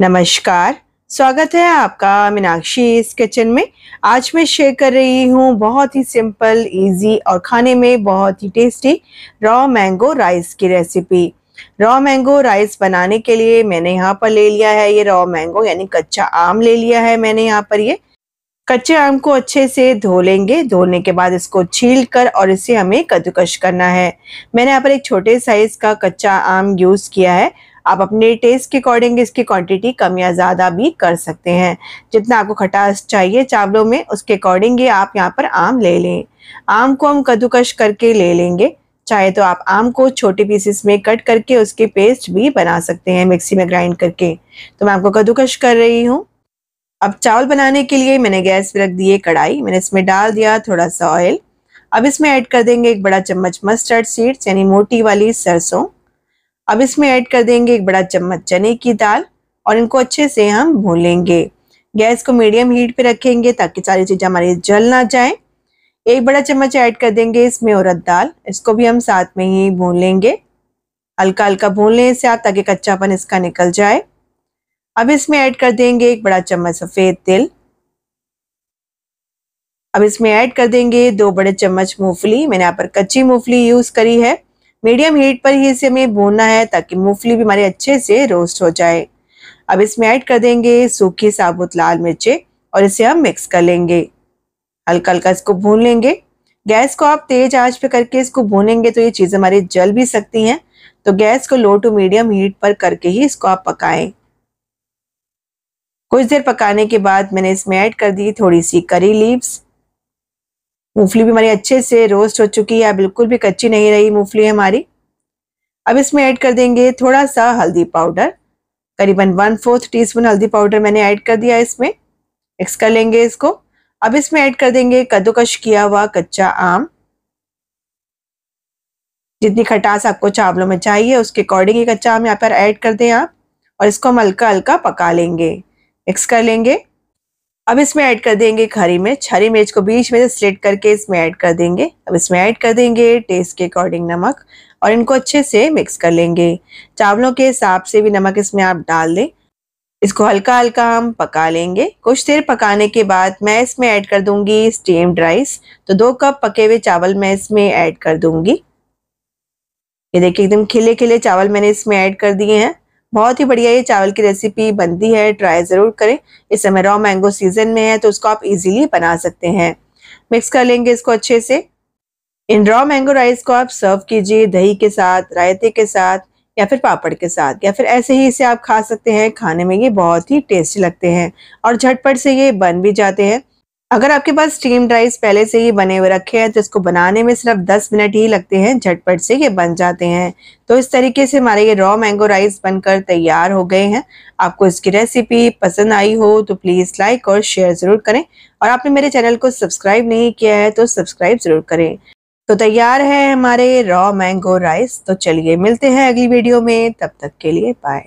नमस्कार स्वागत है आपका मीनाक्षी इस किचन में आज मैं शेयर कर रही हूँ बहुत ही सिंपल इजी और खाने में बहुत ही टेस्टी रॉ मैंगो राइस की रेसिपी रॉ मैंगो राइस बनाने के लिए मैंने यहाँ पर ले लिया है ये रॉ मैंगो यानी कच्चा आम ले लिया है मैंने यहाँ पर ये कच्चे आम को अच्छे से धो लेंगे धोने के बाद इसको छील कर और इसे हमें कद्दूकश करना है मैंने यहाँ पर एक छोटे साइज का कच्चा आम यूज़ किया है आप अपने टेस्ट के अकॉर्डिंग इसकी क्वांटिटी कम या ज़्यादा भी कर सकते हैं जितना आपको खटास चाहिए चावलों में उसके अकॉर्डिंग ही आप यहाँ पर आम ले लें आम को हम कद्दूकश करके ले लेंगे चाहे तो आप आम को छोटे पीसेस में कट करके उसके पेस्ट भी बना सकते हैं मिक्सी में ग्राइंड करके तो मैं आपको कद्दूकश कर रही हूँ अब चावल बनाने के लिए मैंने गैस पर रख दी है कढ़ाई मैंने इसमें डाल दिया थोड़ा सा ऑयल अब इसमें ऐड कर देंगे एक बड़ा चम्मच मस्टर्ड सीड्स यानी मोटी वाली सरसों अब इसमें ऐड कर देंगे एक बड़ा चम्मच चने की दाल और इनको अच्छे से हम भूलेंगे गैस को मीडियम हीट पे रखेंगे ताकि सारी चीज़ें हमारी जल ना जाए एक बड़ा चम्मच ऐड कर देंगे इसमें औरत दाल इसको भी हम साथ में ही भूलेंगे हल्का हल्का भून लें इसे आप ताकि कच्चापन इसका निकल जाए अब इसमें ऐड कर देंगे एक बड़ा चम्मच सफ़ेद तिल अब इसमें ऐड कर देंगे दो बड़े चम्मच मूंगफली मैंने यहाँ पर कच्ची मूंगफली यूज़ करी है मीडियम हीट पर ही इसे हमें भूनना है ताकि मूंगफली भी हमारे अच्छे से रोस्ट हो जाए अब इसमें ऐड कर देंगे सूखी साबुत लाल मिर्चें और इसे हम मिक्स कर लेंगे हल्का हल्का इसको भून लेंगे गैस को आप तेज आंच पे करके इसको भूनेंगे तो ये चीजें हमारी जल भी सकती हैं तो गैस को लो टू मीडियम हीट पर करके ही इसको आप पकाएं कुछ देर पकाने के बाद मैंने इसमें ऐड कर दी थोड़ी सी करी लीव्स मूंगफली भी हमारी अच्छे से रोस्ट हो चुकी है बिल्कुल भी कच्ची नहीं रही मूंगफली हमारी अब इसमें ऐड कर देंगे थोड़ा सा हल्दी पाउडर करीबन वन फोर्थ टी स्पून हल्दी पाउडर मैंने ऐड कर दिया इसमें मिक्स कर लेंगे इसको अब इसमें ऐड कर देंगे कद्दूकश किया हुआ कच्चा आम जितनी खटास आपको चावलों में चाहिए उसके अकॉर्डिंग ही कच्चा आम यहाँ पर ऐड कर दें आप और इसको हम हल्का हल्का पका लेंगे मिक्स कर लेंगे अब इसमें ऐड कर देंगे हरी मिर्च हरी मिर्च को बीच में से स्लेट करके इसमें ऐड कर देंगे अब इसमें ऐड कर देंगे टेस्ट के अकॉर्डिंग नमक और इनको अच्छे से मिक्स कर लेंगे चावलों के हिसाब से भी नमक इसमें आप डाल दें इसको हल्का हल्का हम पका लेंगे कुछ देर पकाने के बाद मैं इसमें ऐड कर दूंगी स्टीम्ड राइस तो दो कप पके हुए चावल मैं इसमें ऐड कर दूंगी ये देखिए एकदम खिले खिले चावल मैंने इसमें ऐड कर दिए हैं बहुत ही बढ़िया ये चावल की रेसिपी बनती है ट्राई ज़रूर करें इस समय रॉ मैंगो सीजन में है तो उसको आप इजीली बना सकते हैं मिक्स कर लेंगे इसको अच्छे से इन रॉ मैंगो राइस को आप सर्व कीजिए दही के साथ रायते के साथ या फिर पापड़ के साथ या फिर ऐसे ही इसे आप खा सकते हैं खाने में ये बहुत ही टेस्टी लगते हैं और झटपट से ये बन भी जाते हैं अगर आपके पास स्टीम ड्राइव्स पहले से ही बने हुए रखे हैं तो इसको बनाने में सिर्फ 10 मिनट ही लगते हैं झटपट से ये बन जाते हैं तो इस तरीके से हमारे ये रॉ मैंगो राइस बनकर तैयार हो गए हैं आपको इसकी रेसिपी पसंद आई हो तो प्लीज़ लाइक और शेयर ज़रूर करें और आपने मेरे चैनल को सब्सक्राइब नहीं किया है तो सब्सक्राइब ज़रूर करें तो तैयार है हमारे रॉ मैंगो राइस तो चलिए मिलते हैं अगली वीडियो में तब तक के लिए बाय